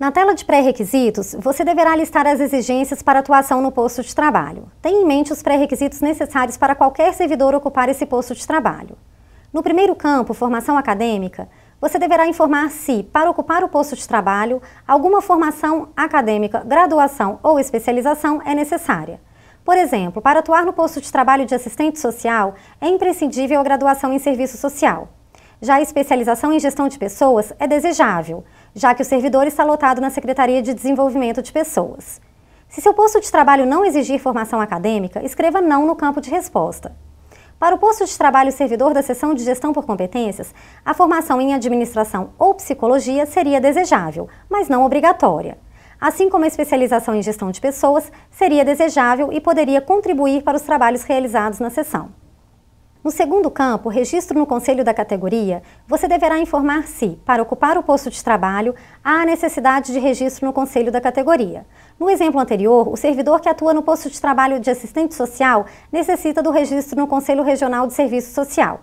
Na tela de pré-requisitos, você deverá listar as exigências para atuação no posto de trabalho. Tenha em mente os pré-requisitos necessários para qualquer servidor ocupar esse posto de trabalho. No primeiro campo, formação acadêmica, você deverá informar se, para ocupar o posto de trabalho, alguma formação acadêmica, graduação ou especialização é necessária. Por exemplo, para atuar no posto de trabalho de assistente social, é imprescindível a graduação em serviço social. Já a especialização em gestão de pessoas é desejável, já que o servidor está lotado na Secretaria de Desenvolvimento de Pessoas. Se seu posto de trabalho não exigir formação acadêmica, escreva não no campo de resposta. Para o posto de trabalho servidor da seção de gestão por competências, a formação em administração ou psicologia seria desejável, mas não obrigatória. Assim como a especialização em gestão de pessoas seria desejável e poderia contribuir para os trabalhos realizados na seção. No segundo campo, registro no conselho da categoria, você deverá informar se, para ocupar o posto de trabalho, há a necessidade de registro no conselho da categoria. No exemplo anterior, o servidor que atua no posto de trabalho de assistente social necessita do registro no Conselho Regional de Serviço Social.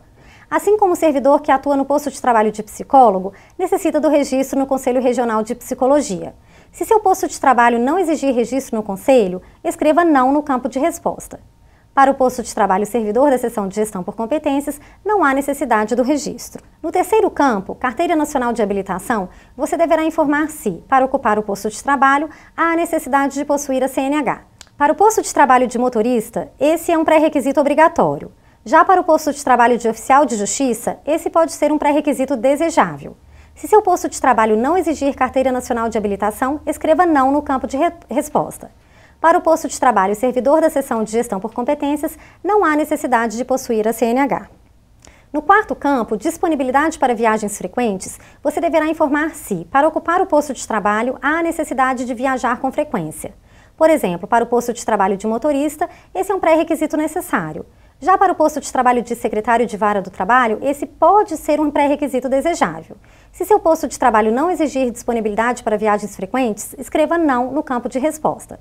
Assim como o servidor que atua no posto de trabalho de psicólogo necessita do registro no Conselho Regional de Psicologia. Se seu posto de trabalho não exigir registro no conselho, escreva não no campo de resposta. Para o posto de trabalho servidor da seção de gestão por competências, não há necessidade do registro. No terceiro campo, Carteira Nacional de Habilitação, você deverá informar se, para ocupar o posto de trabalho, há necessidade de possuir a CNH. Para o posto de trabalho de motorista, esse é um pré-requisito obrigatório. Já para o posto de trabalho de oficial de justiça, esse pode ser um pré-requisito desejável. Se seu posto de trabalho não exigir carteira nacional de habilitação, escreva não no campo de re resposta. Para o posto de trabalho servidor da seção de gestão por competências, não há necessidade de possuir a CNH. No quarto campo, disponibilidade para viagens frequentes, você deverá informar se, para ocupar o posto de trabalho, há necessidade de viajar com frequência. Por exemplo, para o posto de trabalho de motorista, esse é um pré-requisito necessário. Já para o posto de trabalho de secretário de vara do trabalho, esse pode ser um pré-requisito desejável. Se seu posto de trabalho não exigir disponibilidade para viagens frequentes, escreva não no campo de resposta.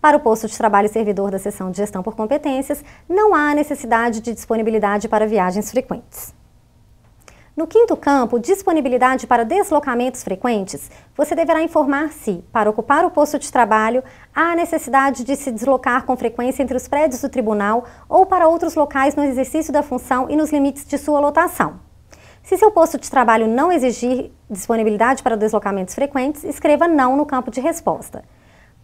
Para o posto de trabalho servidor da seção de gestão por competências, não há necessidade de disponibilidade para viagens frequentes. No quinto campo, disponibilidade para deslocamentos frequentes, você deverá informar se, para ocupar o posto de trabalho, há necessidade de se deslocar com frequência entre os prédios do tribunal ou para outros locais no exercício da função e nos limites de sua lotação. Se seu posto de trabalho não exigir disponibilidade para deslocamentos frequentes, escreva não no campo de resposta.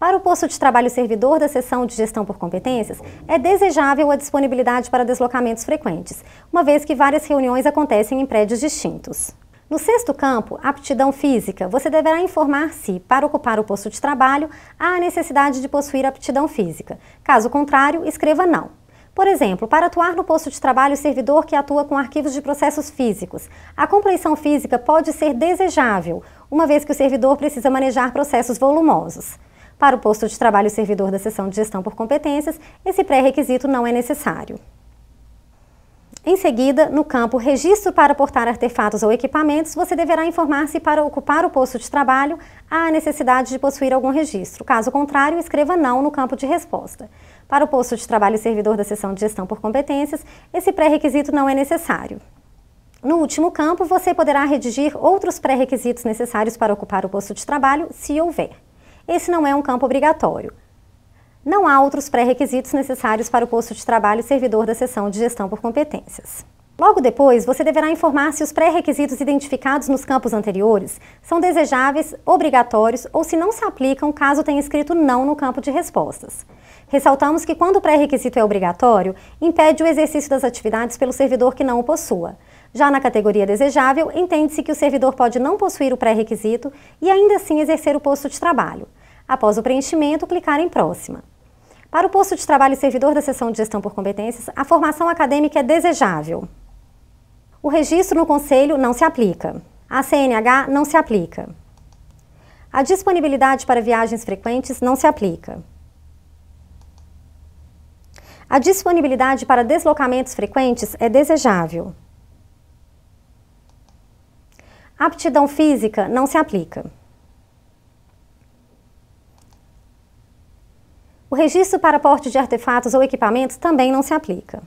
Para o posto de trabalho servidor da seção de gestão por competências, é desejável a disponibilidade para deslocamentos frequentes, uma vez que várias reuniões acontecem em prédios distintos. No sexto campo, aptidão física, você deverá informar se, para ocupar o posto de trabalho, há a necessidade de possuir aptidão física. Caso contrário, escreva não. Por exemplo, para atuar no posto de trabalho, servidor que atua com arquivos de processos físicos. A compleição física pode ser desejável, uma vez que o servidor precisa manejar processos volumosos. Para o posto de trabalho servidor da seção de gestão por competências, esse pré-requisito não é necessário. Em seguida, no campo Registro para portar artefatos ou equipamentos, você deverá informar se para ocupar o posto de trabalho há necessidade de possuir algum registro. Caso contrário, escreva não no campo de resposta. Para o posto de trabalho servidor da seção de gestão por competências, esse pré-requisito não é necessário. No último campo, você poderá redigir outros pré-requisitos necessários para ocupar o posto de trabalho, se houver esse não é um campo obrigatório. Não há outros pré-requisitos necessários para o posto de trabalho servidor da seção de gestão por competências. Logo depois, você deverá informar se os pré-requisitos identificados nos campos anteriores são desejáveis, obrigatórios ou se não se aplicam caso tenha escrito não no campo de respostas. Ressaltamos que quando o pré-requisito é obrigatório, impede o exercício das atividades pelo servidor que não o possua. Já na categoria desejável, entende-se que o servidor pode não possuir o pré-requisito e ainda assim exercer o posto de trabalho. Após o preenchimento, clicar em Próxima. Para o posto de trabalho servidor da seção de gestão por competências, a formação acadêmica é desejável. O registro no conselho não se aplica. A CNH não se aplica. A disponibilidade para viagens frequentes não se aplica. A disponibilidade para deslocamentos frequentes é desejável. Aptidão física não se aplica. O registro para porte de artefatos ou equipamentos também não se aplica.